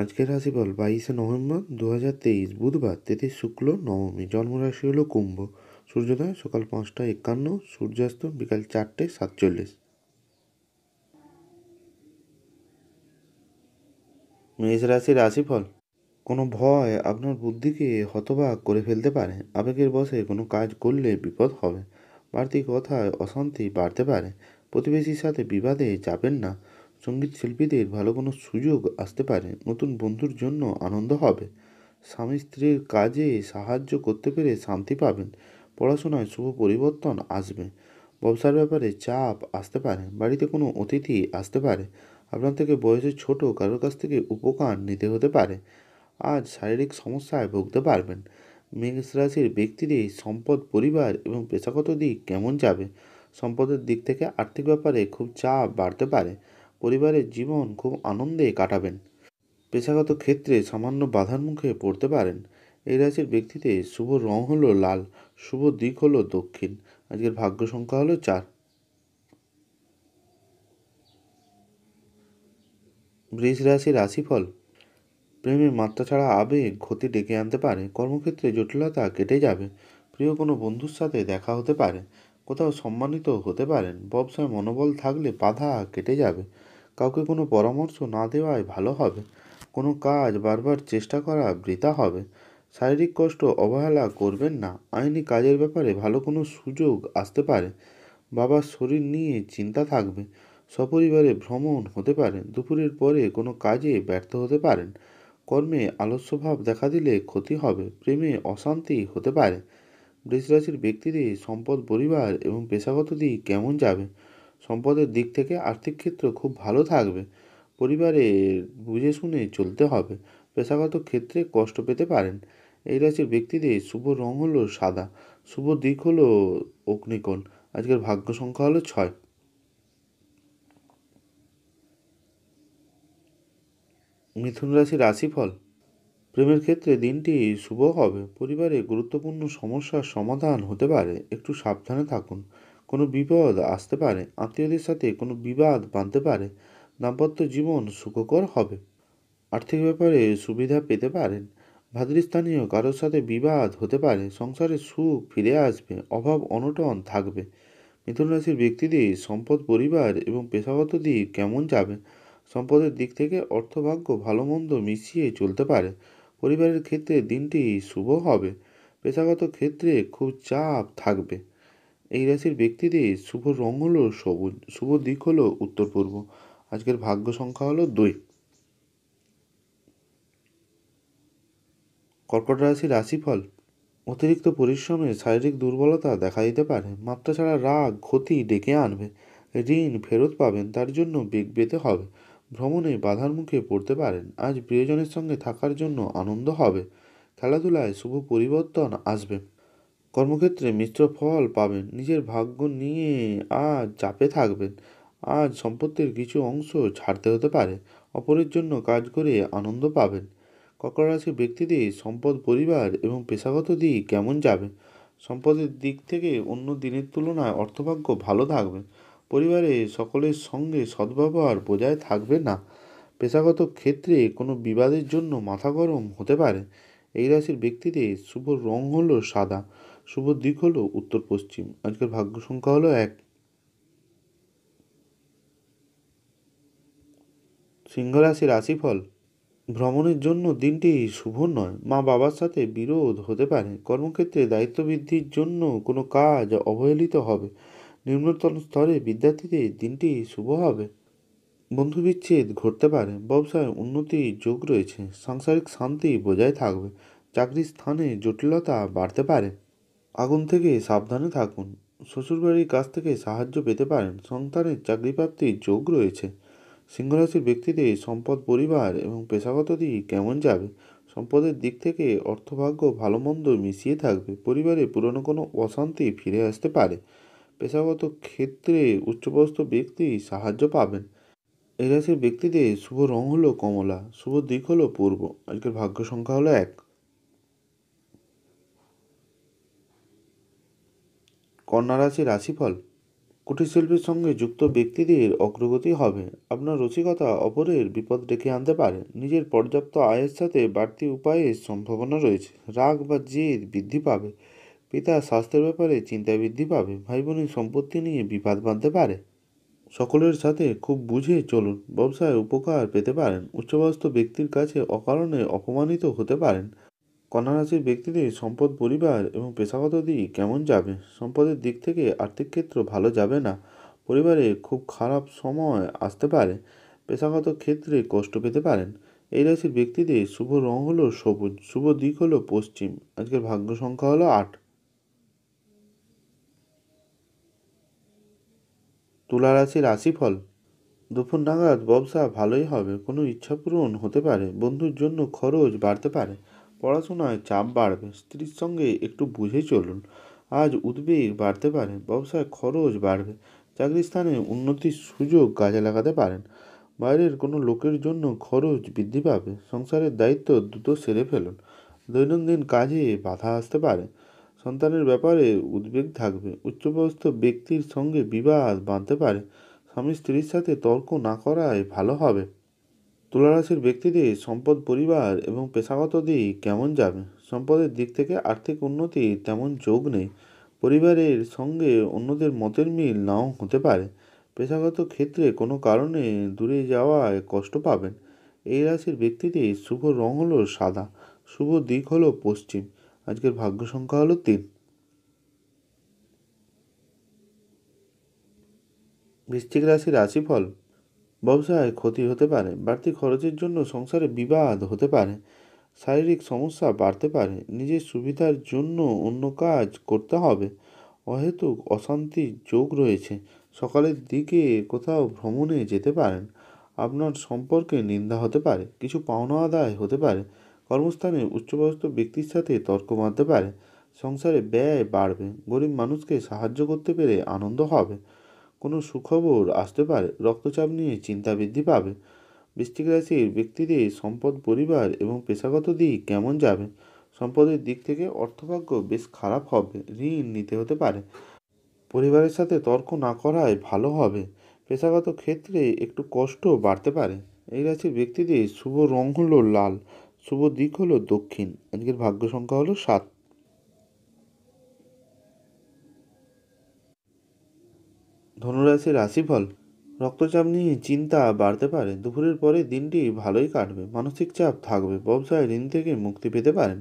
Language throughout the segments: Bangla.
আজকের রাশিফল বাইশে নভেম্বর দু তেইশ বুধবার তেত্রিশ শুক্ল নবমী জন্মরাশি হলো কুম্ভ সূর্যোদয় সকাল পাঁচটা একান্ন সূর্যাস্ত বিকাল চারটে সাতচল্লিশ মেষ রাশির রাশিফল কোনো ভয় আপনার বুদ্ধিকে হতবাক করে ফেলতে পারে আবেগের বসে কোনো কাজ করলে বিপদ হবে বাড়তি কথায় অশান্তি বাড়তে পারে প্রতিবেশীর সাথে বিবাদে যাবেন না সঙ্গীত শিল্পীদের ভালো কোনো সুযোগ আসতে পারে নতুন বন্ধুর জন্য আনন্দ হবে স্বামী স্ত্রীর কাজে সাহায্য করতে পেরে শান্তি পাবেন পড়াশোনায় শুভ পরিবর্তন আসবে ব্যবসার ব্যাপারে চাপ আসতে পারে বাড়িতে কোনো অতিথি আসতে পারে আপনার থেকে বয়সে ছোট কারোর কাছ থেকে উপকার নিতে হতে পারে আজ শারীরিক সমস্যায় ভুগতে পারবেন মেঘ রাশির ব্যক্তিদের সম্পদ পরিবার এবং পেশাগত দিক কেমন যাবে সম্পদের দিক থেকে আর্থিক ব্যাপারে খুব চাপ বাড়তে পারে পরিবারের জীবন খুব আনন্দে কাটাবেন পেশাগত ক্ষেত্রে সামান্য বাধার মুখে পড়তে পারেন এই রাশির ব্যক্তিতে শুভ রং হল লাল শুভ দিক হলো দক্ষিণ আজকের ভাগ্য সংখ্যা হল চার বৃষ রাশি রাশিফল প্রেমের মাত্রা ছাড়া আবেগ ক্ষতি ডেকে আনতে পারে কর্মক্ষেত্রে জটিলতা কেটে যাবে প্রিয় কোনো বন্ধুর সাথে দেখা হতে পারে কোথাও সম্মানিত হতে পারেন ব্যবসায় মনোবল থাকলে বাধা কেটে যাবে কাউকে কোনো পরামর্শ না দেওয়াই ভালো হবে কোনো কাজ বারবার চেষ্টা করা বৃথা হবে শারীরিক কষ্ট অবহেলা করবেন না আইনি কাজের ব্যাপারে ভালো কোনো সুযোগ আসতে পারে বাবার শরীর নিয়ে চিন্তা থাকবে সপরিবারে ভ্রমণ হতে পারে দুপুরের পরে কোনো কাজে ব্যর্থ হতে পারেন কর্মে আলস্যভাব দেখা দিলে ক্ষতি হবে প্রেমে অশান্তি হতে পারে বৃষ রাশির ব্যক্তিদের সম্পদ পরিবার এবং পেশাগত দিক কেমন যাবে সম্পদের দিক থেকে আর্থিক ক্ষেত্র খুব ভালো থাকবে পরিবারে বুঝে শুনে চলতে হবে পেশাগত ক্ষেত্রে কষ্ট পেতে পারেন এই রাশির ব্যক্তিদের শুভ রং হলো সাদা শুভ দিক হলো অগ্নিকোণ আজকের ভাগ্য সংখ্যা হলো ছয় মিথুন রাশি রাশিফল প্রেমের ক্ষেত্রে দিনটি শুভ হবে পরিবারে গুরুত্বপূর্ণ সমস্যার সমাধান হতে পারে একটু সাবধানে থাকুন কোনো বিপদ আসতে পারে আত্মীয়দের সাথে কোনো বিবাদ বাঁধতে পারে দাম্পত্য জীবন সুখকর হবে আর্থিক ব্যাপারে সুবিধা পেতে পারেন ভাতৃস্থানীয় কারোর সাথে বিবাদ হতে পারে সংসারে সুখ ফিরে আসবে অভাব অনটন থাকবে মিথুন রাশির ব্যক্তিদের সম্পদ পরিবার এবং পেশাগত দিক কেমন যাবে সম্পদের দিক থেকে অর্থভাগ্য ভালো মন্দ মিশিয়ে চলতে পারে পরিবারের ক্ষেত্রে দিনটি শুভ হবে পেশাগত ক্ষেত্রে খুব চাপ থাকবে এই রাশির ব্যক্তিদের শুভ রং হলো সবুজ শুভ দিক হলো উত্তর পূর্ব আজকের ভাগ্য সংখ্যা হলো দুই কর্কট রাশি রাশিফল অতিরিক্ত পরিশ্রমে শারীরিক দুর্বলতা দেখা দিতে পারে মাত্রা ছাড়া রাগ ক্ষতি ডেকে আনবে ঋণ ফেরত পাবেন তার জন্য বেগ পেতে হবে ভ্রমণে বাধার মুখে পড়তে পারেন আজ প্রিয়জনের সঙ্গে থাকার জন্য আনন্দ হবে খেলাধুলায় শুভ পরিবর্তন আসবে কর্মক্ষেত্রে মিশ্র ফল পাবেন নিজের ভাগ্য নিয়ে আজ চাপে থাকবেন আজ সম্পত্তির কিছু অংশ ছাড়তে হতে পারে অপরের জন্য কাজ করে আনন্দ পাবেন কক্কর রাশির ব্যক্তিদের সম্পদ পরিবার এবং পেশাগত দিক কেমন যাবে সম্পদের দিক থেকে অন্য দিনের তুলনায় অর্থভাগ্য ভালো থাকবে পরিবারে সকলের সঙ্গে সদ্ব্যবহার বজায় থাকবে না পেশাগত ক্ষেত্রে কোনো বিবাদের জন্য মাথা গরম হতে পারে এই রাশির ব্যক্তিদের শুভ রং হলো সাদা শুভ দিক হলো উত্তর পশ্চিম আজকের ভাগ্য সংখ্যা হলো এক সিংহ রাশি রাশিফল ভ্রমণের জন্য দিনটি শুভ নয় মা বাবার সাথে বিরোধ হতে পারে কর্মক্ষেত্রে দায়িত্ব বৃদ্ধির জন্য কোনো কাজ অবহেলিত হবে নিম্নতম স্তরে বিদ্যার্থীদের দিনটি শুভ হবে বন্ধু বিচ্ছেদ ঘটতে পারে ব্যবসায় উন্নতি যোগ রয়েছে সাংসারিক শান্তি বজায় থাকবে চাকরির স্থানে জটিলতা বাড়তে পারে আগুন থেকে সাবধানে থাকুন শ্বশুরবাড়ির কাছ থেকে সাহায্য পেতে পারেন সন্তানের চাকরি প্রাপ্তির যোগ রয়েছে সিংহরাশির ব্যক্তিদের সম্পদ পরিবার এবং পেশাগত দিক কেমন যাবে সম্পদের দিক থেকে অর্থভাগ্য ভালো মন্দ মিশিয়ে থাকবে পরিবারে পুরনো কোনো অশান্তি ফিরে আসতে পারে পেশাগত ক্ষেত্রে উচ্চপদস্থ ব্যক্তি সাহায্য পাবেন এই রাশির ব্যক্তিদের শুভ রং হলো কমলা শুভ দিক হলো পূর্ব আজকের ভাগ্য সংখ্যা হলো এক কন্যা রাশি রাশিফল কুটিরশিল্পীর সঙ্গে যুক্ত ব্যক্তিদের অগ্রগতি হবে আপনার রসিকতা অপরের বিপদ ডেকে আনতে পারে নিজের পর্যাপ্ত আয়ের সাথে বাড়তি উপায়ের সম্ভাবনা রয়েছে রাগ বা জেদ বৃদ্ধি পাবে পিতা স্বাস্থ্যের ব্যাপারে চিন্তা বৃদ্ধি পাবে ভাই বোনের সম্পত্তি নিয়ে বিবাদ বাঁধতে পারে সকলের সাথে খুব বুঝে চলুন ব্যবসায় উপকার পেতে পারেন উচ্চপদস্থ ব্যক্তির কাছে অকারণে অপমানিত হতে পারেন কন্যা রাশির ব্যক্তিদের সম্পদ পরিবার এবং পেশাগত দিক কেমন যাবে সম্পদের দিক থেকে আর্থিক ক্ষেত্র ভালো যাবে না পরিবারে খুব খারাপ সময় আসতে পারে পেশাগত ক্ষেত্রে কষ্ট পেতে পারেন এই রাশির ব্যক্তিদের শুভ রং হলো সবুজ শুভ দিক হলো পশ্চিম আজকের ভাগ্য সংখ্যা হলো আট তুলা রাশির রাশিফল দুপুর নাগাদ ব্যবসা ভালোই হবে কোনো ইচ্ছা পূরণ হতে পারে বন্ধুর জন্য খরচ বাড়তে পারে পড়াশোনায় চাপ বাড়বে স্ত্রীর সঙ্গে একটু বুঝে চলুন আজ উদ্বেগ বাড়তে পারে ব্যবসায় খরচ বাড়বে চাকরির স্থানে উন্নতির সুযোগ কাজে লাগাতে পারেন বাইরের কোনো লোকের জন্য খরচ বৃদ্ধি পাবে সংসারের দায়িত্ব দ্রুত সেরে ফেলুন দৈনন্দিন কাজে বাধা আসতে পারে সন্তানের ব্যাপারে উদ্বেগ থাকবে উচ্চপদস্থ ব্যক্তির সঙ্গে বিবাদ বাঁধতে পারে স্বামী স্ত্রীর সাথে তর্ক না করাই ভালো হবে তুলারাশির ব্যক্তিদের সম্পদ পরিবার এবং পেশাগত দিক কেমন যাবে সম্পদের দিক থেকে আর্থিক উন্নতি তেমন যোগ নেই পরিবারের সঙ্গে অন্যদের মতের মিল নাও হতে পারে পেশাগত ক্ষেত্রে কোনো কারণে দূরে যাওয়ায় কষ্ট পাবেন এই রাশির ব্যক্তিদের শুভ রং হলো সাদা শুভ দিক হলো পশ্চিম আজকের ভাগ্য সংখ্যা হলো তিন বৃশ্চিক রাশির রাশিফল ব্যবসায় ক্ষতি হতে পারে বাড়তি খরচের জন্য সংসারে বিবাদ হতে পারে শারীরিক সমস্যা বাড়তে পারে নিজের সুবিধার জন্য অন্য কাজ করতে হবে অহেতুক অশান্তির যোগ রয়েছে সকালের দিকে কোথাও ভ্রমণে যেতে পারেন আপনার সম্পর্কে নিন্দা হতে পারে কিছু পাওনা আদায় হতে পারে কর্মস্থানে উচ্চপদস্থ ব্যক্তির সাথে তর্ক বাঁধতে পারে সংসারে ব্যয় বাড়বে গরিব মানুষকে সাহায্য করতে পেরে আনন্দ হবে কোনো সুখবর আসতে পারে রক্তচাপ নিয়ে চিন্তা বৃদ্ধি পাবে বৃষ্টিক রাশির ব্যক্তিদের সম্পদ পরিবার এবং পেশাগত দিক কেমন যাবে সম্পদের দিক থেকে অর্থভাগ্য বেশ খারাপ হবে ঋণ নিতে হতে পারে পরিবারের সাথে তর্ক না করায় ভালো হবে পেশাগত ক্ষেত্রে একটু কষ্ট বাড়তে পারে এই রাশির ব্যক্তিদের শুভ রং হলো লাল শুভ দিক হলো দক্ষিণ আজকের ভাগ্য সংখ্যা হলো সাত ধনুরাশির রাশিফল রক্তচাপ নিয়ে চিন্তা বাড়তে পারে দুপুরের পরে দিনটি ভালোই কাটবে মানসিক চাপ থাকবে ব্যবসায় ঋণ থেকে মুক্তি পেতে পারেন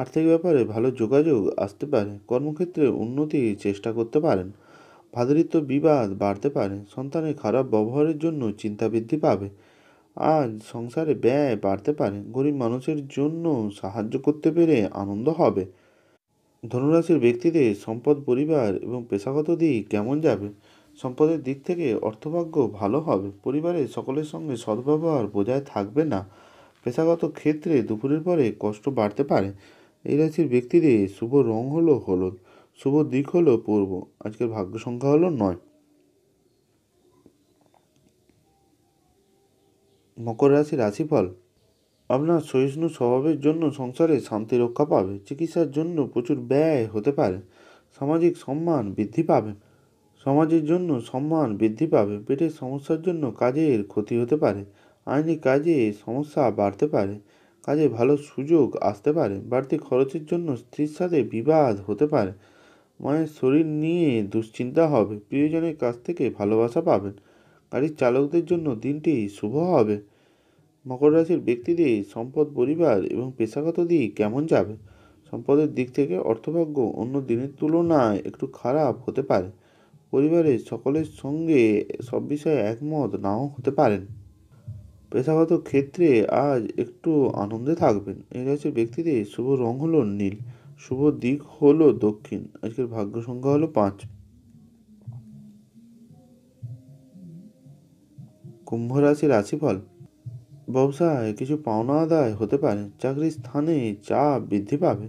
আর্থিক ব্যাপারে ভালো যোগাযোগ আসতে পারে কর্মক্ষেত্রে উন্নতি চেষ্টা করতে পারেন ভাতৃত্ব বিবাদ বাড়তে পারে সন্তানের খারাপ ব্যবহারের জন্য চিন্তা বৃদ্ধি পাবে আজ সংসারে ব্যয় বাড়তে পারে গরিব মানুষের জন্য সাহায্য করতে পেরে আনন্দ হবে ধনুরাশির ব্যক্তিদের সম্পদ পরিবার এবং পেশাগত দিক কেমন যাবে সম্পদের দিক থেকে অর্থভাগ্য ভালো হবে পরিবারের সকলের সঙ্গে সদ্ব্যবহার বজায় থাকবে না পেশাগত ক্ষেত্রে দুপুরের পরে কষ্ট বাড়তে পারে এই রাশির ব্যক্তিদের শুভ রং হলো হলুদ শুভ দিক হলো পূর্ব আজকের ভাগ্য সংখ্যা হলো নয় মকর রাশি রাশিফল আপনার সহিষ্ণু স্বভাবের জন্য সংসারে শান্তি রক্ষা পাবে চিকিৎসার জন্য প্রচুর ব্যয় হতে পারে সামাজিক সম্মান বৃদ্ধি পাবে সমাজের জন্য সম্মান বৃদ্ধি পাবে পেটের সমস্যার জন্য কাজের ক্ষতি হতে পারে আইনি কাজে সমস্যা বাড়তে পারে কাজে ভালো সুযোগ আসতে পারে বাড়তি খরচের জন্য স্ত্রীর সাথে বিবাদ হতে পারে মায়ের শরীর নিয়ে দুশ্চিন্তা হবে প্রিয়জনের কাছ থেকে ভালোবাসা পাবেন গাড়ির চালকদের জন্য দিনটি শুভ হবে মকর রাশির ব্যক্তিদের সম্পদ পরিবার এবং পেশাগত দিক কেমন যাবে সম্পদের দিক থেকে অর্থভাগ্য অন্য দিনের তুলনায় একটু খারাপ হতে পারে পরিবারের সকলের সঙ্গে সব বিষয়ে একমত নাও হতে পারেন পেশাগত ক্ষেত্রে আজ একটু আনন্দে থাকবেন এই রাজ্যের ব্যক্তিদের শুভ রং হলো নীল শুভ দিক হলো দক্ষিণ আজকের ভাগ্য সংখ্যা হলো পাঁচ কুম্ভ রাশি রাশিফল ব্যবসায় কিছু পাওনা আদায় হতে পারে চাকরির স্থানে চাপ বৃদ্ধি পাবে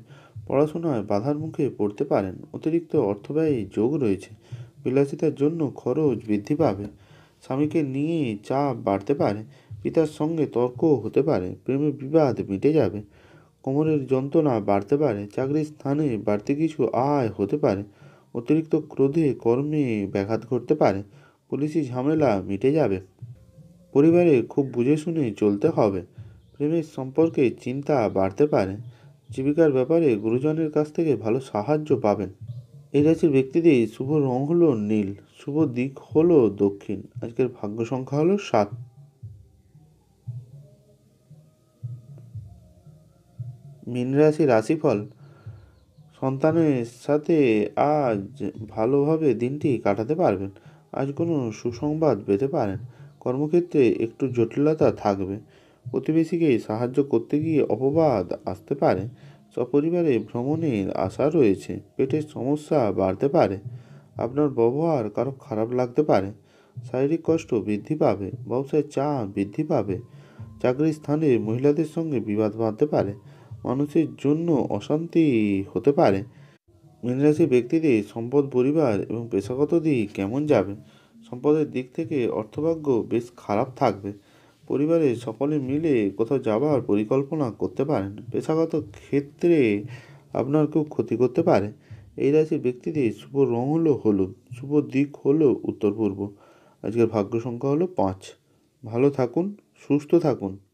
পড়াশোনায় বাধার মুখে পড়তে পারেন অতিরিক্ত অর্থ ব্যয় যোগ রয়েছে বিলাসিতার জন্য খরচ বৃদ্ধি পাবে স্বামীকে নিয়ে চাপ বাড়তে পারে পিতার সঙ্গে তর্ক হতে পারে প্রেমে বিবাদ মিটে যাবে কোমরের যন্ত্রণা বাড়তে পারে চাকরির স্থানে বাড়তি কিছু আয় হতে পারে অতিরিক্ত ক্রোধে কর্মে ব্যাঘাত ঘটতে পারে পুলিশি ঝামেলা মিটে যাবে পরিবারে খুব বুঝে শুনে চলতে হবে প্রেমের সম্পর্কে চিন্তা বাড়তে পারে জীবিকার ব্যাপারে গুরুজনের কাছ থেকে ভালো সাহায্য পাবেন এই রাশির ব্যক্তিদের শুভ রং হলো নীল শুভ দিক হলো দক্ষিণ আজকের ভাগ্য সংখ্যা হলো সাত মীন রাশি রাশিফল সন্তানের সাথে আজ ভালোভাবে দিনটি কাটাতে পারবেন আজ কোনো সুসংবাদ পেতে পারেন কর্মক্ষেত্রে একটু জটিলতা থাকবে প্রতিবেশীকে সাহায্য করতে গিয়ে অপবাদ আসতে পারে সপরিবারে ভ্রমণের আশা রয়েছে পেটের সমস্যা বাড়তে পারে আপনার ব্যবহার কারো খারাপ লাগতে পারে শারীরিক কষ্ট বৃদ্ধি পাবে ব্যবসায় চা বৃদ্ধি পাবে চাকরির স্থানে মহিলাদের সঙ্গে বিবাদ বাঁধতে পারে মানুষের জন্য অশান্তি হতে পারে মিনরাশি ব্যক্তিদের সম্পদ পরিবার এবং পেশাগত দিক কেমন যাবে সম্পদের দিক থেকে অর্থভাগ্য বেশ খারাপ থাকবে পরিবারে সকলে মিলে কোথাও যাওয়ার পরিকল্পনা করতে পারেন পেশাগত ক্ষেত্রে আপনার কেউ ক্ষতি করতে পারে এই রাশির ব্যক্তিদের শুভ রং হলো হলুদ শুভ দিক হলো উত্তর পূর্ব আজকের ভাগ্য সংখ্যা হলো পাঁচ ভালো থাকুন সুস্থ থাকুন